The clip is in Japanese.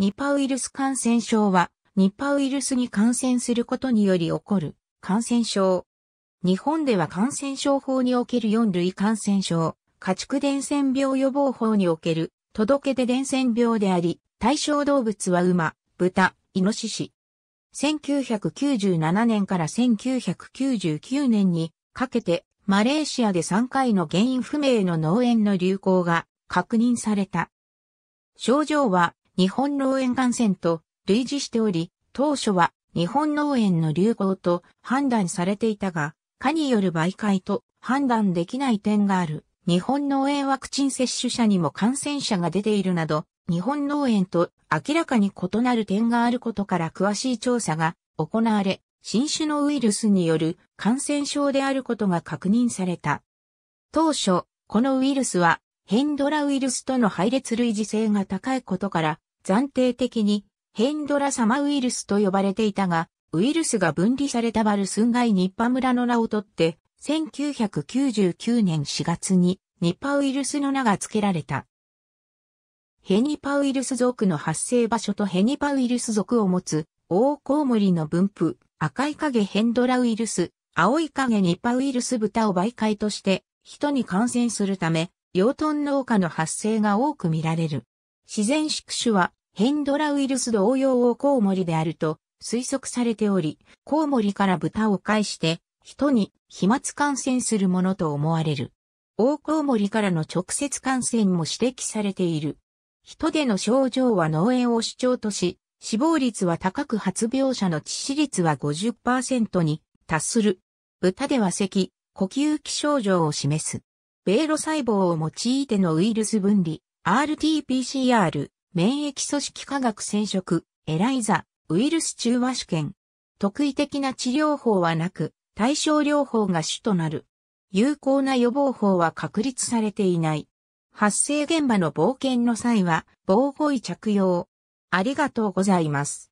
ニパウイルス感染症は、ニパウイルスに感染することにより起こる感染症。日本では感染症法における4類感染症、家畜伝染病予防法における届け出伝染病であり、対象動物は馬、豚、イノシシ。1997年から1999年にかけて、マレーシアで3回の原因不明の脳炎の流行が確認された。症状は日本農園感染と類似しており、当初は日本農園の流行と判断されていたが、蚊による媒介と判断できない点がある。日本農園ワクチン接種者にも感染者が出ているなど、日本農園と明らかに異なる点があることから詳しい調査が行われ、新種のウイルスによる感染症であることが確認された。当初、このウイルスはヘンドラウイルスとの配列類似性が高いことから暫定的にヘンドラ様ウイルスと呼ばれていたが、ウイルスが分離されたバルスンガイニッパ村の名を取って、1999年4月にニッパウイルスの名が付けられた。ヘニパウイルス属の発生場所とヘニパウイルス属を持つ、オオコウモリの分布、赤い影ヘンドラウイルス、青い影ニッパウイルス豚を媒介として、人に感染するため、養豚農家の発生が多く見られる。自然宿主はヘンドラウイルス同様をコウモリであると推測されており、コウモリから豚を介して人に飛沫感染するものと思われる。オオコウモリからの直接感染も指摘されている。人での症状は脳炎を主張とし、死亡率は高く発病者の致死率は50%に達する。豚では咳、呼吸器症状を示す。米ロ細胞を用いてのウイルス分離、RT-PCR、免疫組織科学染色、エライザ、ウイルス中和試験。特異的な治療法はなく、対症療法が主となる。有効な予防法は確立されていない。発生現場の冒険の際は、防護衣着用。ありがとうございます。